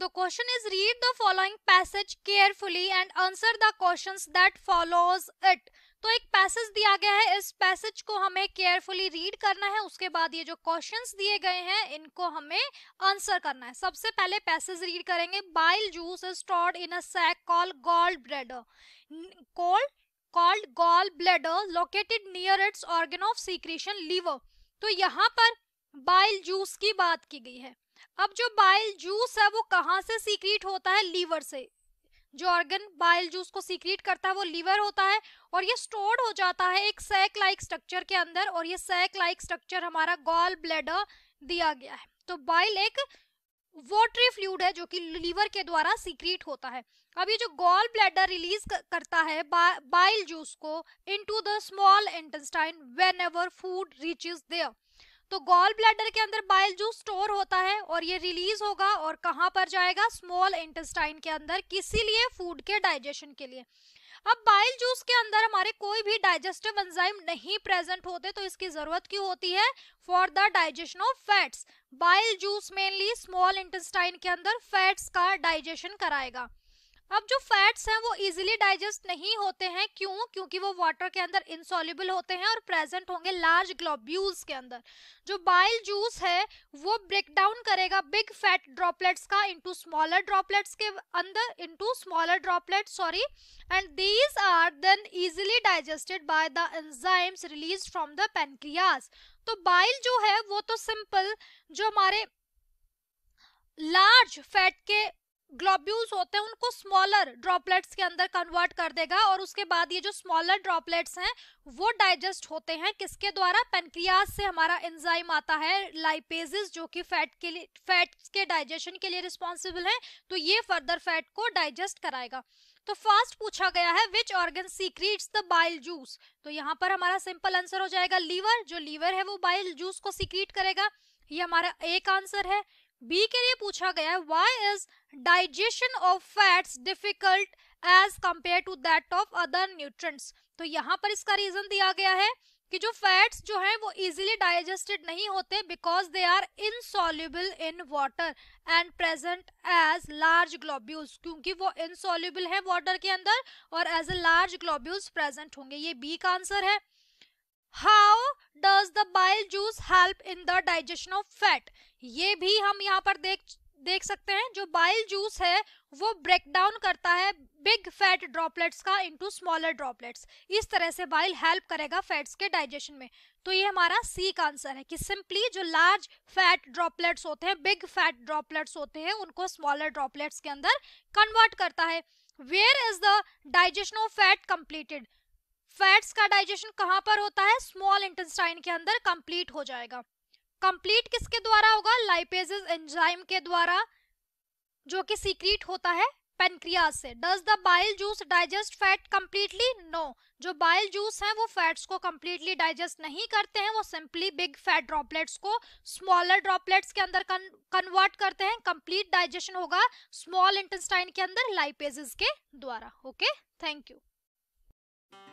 The question is read the following passage carefully and answer the questions that follows it. तो एक passage दिया गया है इस पैसेज को हमें केयरफुली रीड करना है उसके बाद ये जो क्वेश्चंस दिए गए हैं इनको हमें आंसर करना है सबसे पहले पैसेज रीड करेंगे bile juice is stored in a sac called gall bladder called called gall bladder located near its organ of secretion liver तो यहाँ पर बाइल जूस की बात की गई है अब जो बाइल जूस है वो कहाँ से सीक्रेट होता है लीवर से जो ऑर्गन बाइल जूस को सीक्रेट करता है वो लीवर होता है और ये स्टोर्ड हो जाता है एक सैक लाइक स्ट्रक्चर के अंदर और ये सैक लाइक स्ट्रक्चर हमारा गॉल ब्लैडर दिया गया है तो बाइल एक वॉटरी फ्लूड है जो कि लीवर के द्वारा सीक्रेट होता है अब ये जो गॉल ब्लैडर रिलीज करता है बाइल जूस को into the small intestine whenever food reaches there तो गॉल ब्लैडर के अंदर बाइल जूस स्टोर होता है और ये रिलीज होगा और कहाँ पर जाएगा स्मॉल इंटेस्टाइन के अंदर किसी लिए फूड के डाइजेशन के लिए अब बाइल जूस के अंदर हमारे कोई भी डाइजेस्टिव एंजाइम नहीं प्रेजेंट होते तो इसकी जरूरत क्यों होती है for the digestion of fats bile juice mainly small intestine के अंदर फैट्स का डाइजेशन कराएगा अब जो फैट्स हैं वो इजीली डाइजेस्ट नहीं होते हैं क्यों क्योंकि वो वाटर के अंदर इंसॉल्युबल होते हैं और प्रेजेंट होंगे लार्ज ग्लोब्यूल्स के अंदर जो बाइल जूस है वो ब्रेक डाउन करेगा बिग फैट ड्रॉपलेट्स का इनटू स्मॉलर ड्रॉपलेट्स के अंदर into smaller droplets sorry and these are then easily digested by the enzymes release from the pancreas तो बाइल जो है वो तो सिंपल जो हमारे लार्ज फैट के ग्लोब्यूल्स होते हैं उनको स्मॉलर ड्रॉपलेट्स के अंदर कन्वर्ट कर देगा और उसके बाद ये जो स्मॉलर ड्रॉपलेट्स हैं वो डाइजेस्ट होते हैं किसके द्वारा पेनक्रियाज से हमारा एंजाइम आता है लाइपेजिस जो कि फैट के लिए फैट्स के डाइजेशन के लिए रिस्पॉन्सिबल है तो ये फर्दर फैट को डाइजेस्ट कराएगा तो फर्स्ट पूछा गया है which organ secretes the bile juice तो यहाँ पर हमारा सिंपल आंसर हो जाएगा लीवर जो लीवर है वो बाइल जूस को सीक्रीट करेगा ये हमारा एक आंसर है बी के लिए पूछा गया है why is digestion of fats difficult as compare to that of other nutrients तो यहाँ पर इसका रीजन दिया गया है कि जो फैट्स जो हैं वो इजीली डाइजेस्टेड नहीं होते because they are insoluble in water and present as large globules क्योंकि वो इनसॉल्यूबल है वाटर के अंदर और as a large globules present होंगे ये बी का आंसर है how does the bile juice help in the digestion of fat ये भी हम यहाँ पर देख देख सकते हैं जो बाइल जूस है वो ब्रेक डाउन करता है बिग फैट ड्रॉपलेट्स का इनटू स्मॉलर ड्रॉपलेट्स इस तरह से बाइल हेल्प करेगा फैट्स के डाइजेशन में तो ये हमारा सी का आंसर है कि सिंपली जो लार्ज फैट ड्रॉपलेट्स होते हैं बिग फैट ड्रॉपलेट्स होते हैं उनको स्मॉलर ड्रॉपलेट्स के अंदर कन्वर्ट करता है where is the digestion of fat completed fats का डाइजेशन कहाँ पर होता है स्मॉल इंटेस्टाइन के अंदर कंप्लीट हो जाएगा कंप्लीट किसके द्वारा होगा लाइपेज एंजाइम के द्वारा जो कि सीक्रेट होता है पेनक्रियाज से does the bile juice digest fat completely no जो बाइल जूस हैं वो फैट्स को कंप्लीटली डाइजेस्ट नहीं करते हैं वो सिंपली बिग फैट ड्रॉपलेट्स को स्मॉलर ड्रॉपलेट्स के अंदर कन्वर्ट करते हैं कंप्लीट डाइजेशन होगा स्मॉल इंटेस्टाइन के अंदर लाइपेज के द्वारा ओके थैंक यू